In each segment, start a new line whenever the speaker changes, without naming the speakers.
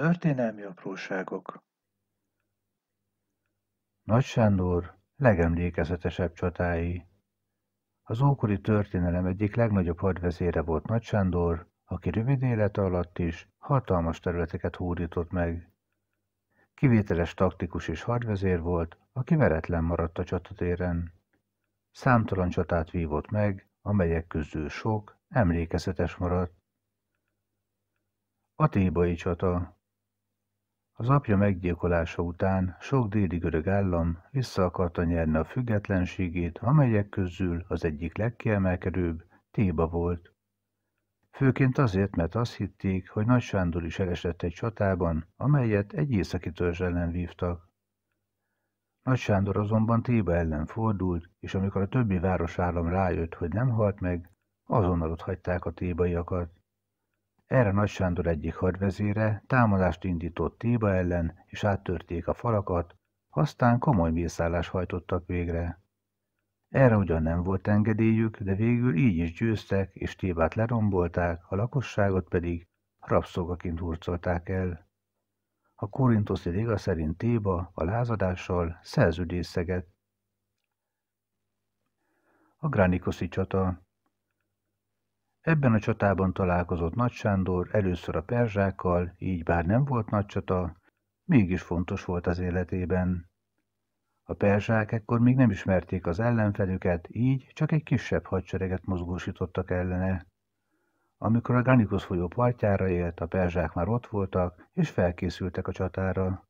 Történelmi apróságok Nagy Sándor legemlékezetesebb csatái Az ókori történelem egyik legnagyobb hadvezére volt Nagy Sándor, aki rövid élete alatt is hatalmas területeket hódított meg. Kivételes taktikus és hadvezér volt, aki veretlen maradt a csatatéren. Számtalan csatát vívott meg, amelyek közül sok emlékezetes maradt. tébai csata az apja meggyilkolása után sok déli görög állam vissza akarta nyerni a függetlenségét, amelyek közül az egyik legkiemelkedőbb Téba volt. Főként azért, mert azt hitték, hogy Nagy Sándor is elesett egy csatában, amelyet egy északi törzs ellen vívtak. Nagy Sándor azonban Téba ellen fordult, és amikor a többi városállam rájött, hogy nem halt meg, azonnal ott hagyták a tébaiakat. Erre Nagy Sándor egyik hadvezére támadást indított Téba ellen, és áttörték a falakat, aztán komoly mészállást hajtottak végre. Erre ugyan nem volt engedélyük, de végül így is győztek, és Tébát lerombolták, a lakosságot pedig rabszolgaként hurcolták el. A korintoszi liga szerint Téba a lázadással szerződést szegett. A Gránikoszi csata Ebben a csatában találkozott Nagy Sándor először a perzsákkal, így bár nem volt nagy csata, mégis fontos volt az életében. A perzsák ekkor még nem ismerték az ellenfelüket, így csak egy kisebb hadsereget mozgósítottak ellene. Amikor a Ganikus folyó partjára élt, a perzsák már ott voltak, és felkészültek a csatára.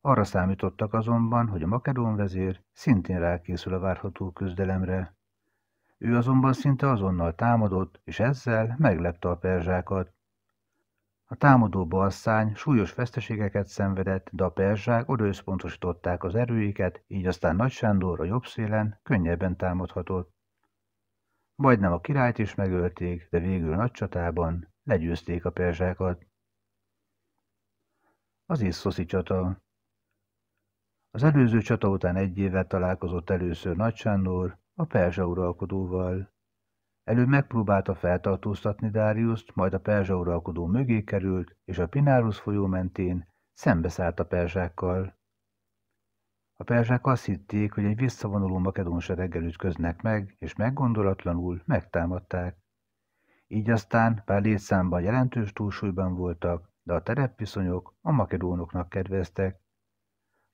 Arra számítottak azonban, hogy a makedón vezér szintén rákészül a várható küzdelemre. Ő azonban szinte azonnal támadott, és ezzel meglepte a perzsákat. A támadó balszány súlyos veszteségeket szenvedett, de a perzsák odaösszpontosították az erőiket, így aztán Nagy Sándor a jobb szélen könnyebben támadhatott. Majdnem a királyt is megölték, de végül nagy csatában legyőzték a perzsákat. Az iszoszi csata Az előző csata után egy évet találkozott először Nagy Sándor a perzsa uralkodóval. Előbb megpróbálta feltartóztatni Dáriuszt, majd a perzsa uralkodó mögé került, és a Pinárusz folyó mentén szembeszállt a perzsákkal. A perzsák azt hitték, hogy egy visszavonuló makedón sereggel ütköznek meg, és meggondolatlanul megtámadták. Így aztán, bár létszámban jelentős túlsúlyban voltak, de a terepviszonyok a makedónoknak kedveztek,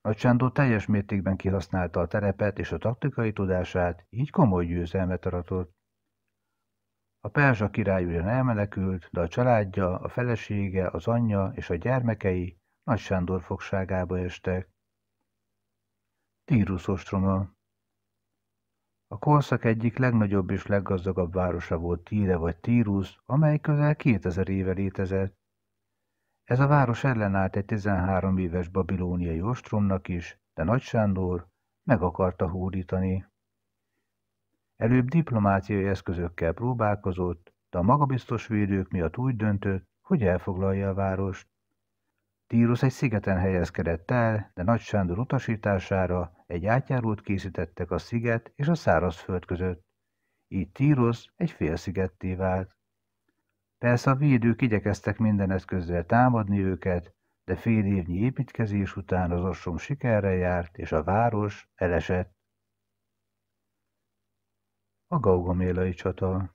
nagy Sándor teljes mértékben kihasználta a terepet és a taktikai tudását, így komoly győzelmet aratott. A perzsa király ugyan elmenekült, de a családja, a felesége, az anyja és a gyermekei Nagy Sándor fogságába estek. Tírus ostroma A korszak egyik legnagyobb és leggazdagabb városa volt Tíre vagy Tírus, amely közel 2000 éve létezett. Ez a város ellenállt egy 13 éves babilóniai ostromnak is, de Nagy Sándor meg akarta hódítani. Előbb diplomáciai eszközökkel próbálkozott, de a magabiztos védők miatt úgy döntött, hogy elfoglalja a várost. Tírus egy szigeten helyezkedett el, de Nagy Sándor utasítására egy átjárót készítettek a sziget és a szárazföld között. Így Tírus egy félszigetté vált. Persze a védők igyekeztek minden eszközzel támadni őket, de fél évnyi építkezés után az ossom sikerre járt, és a város elesett. A Gaugamélai csata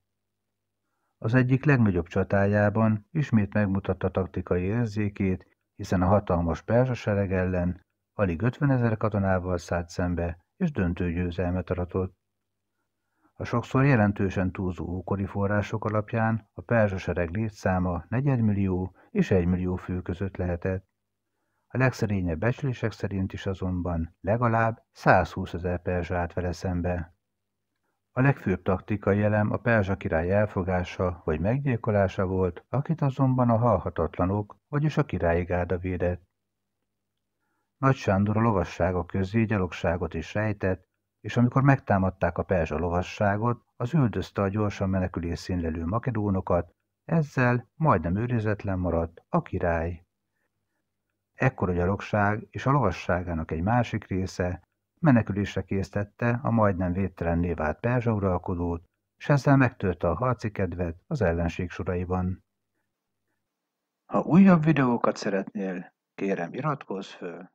Az egyik legnagyobb csatájában ismét megmutatta taktikai érzékét, hiszen a hatalmas perzsa sereg ellen alig 50 ezer katonával szállt szembe, és döntő győzelmet aratott. A sokszor jelentősen túlzó ókori források alapján a perzsa sereg létszáma negyedmillió és egymillió fő között lehetett. A legszerényebb becslések szerint is azonban legalább 120 ezer perzsa állt vele szembe. A legfőbb taktikai elem a perzsa király elfogása vagy meggyilkolása volt, akit azonban a halhatatlanok, vagyis a királyi gárda védett. Nagy Sándor a lovasságok közé gyalogságot is rejtett, és amikor megtámadták a perzsa lovasságot, az üldözte a gyorsan menekülés színlelő makedónokat, ezzel majdnem őrizetlen maradt a király. Ekkor a gyalogság és a lovasságának egy másik része menekülésre késztette a majdnem védtelenné vált perzsa uralkodót, és ezzel megtörte a harci kedvet az ellenség soraiban. Ha újabb videókat szeretnél, kérem iratkozz föl!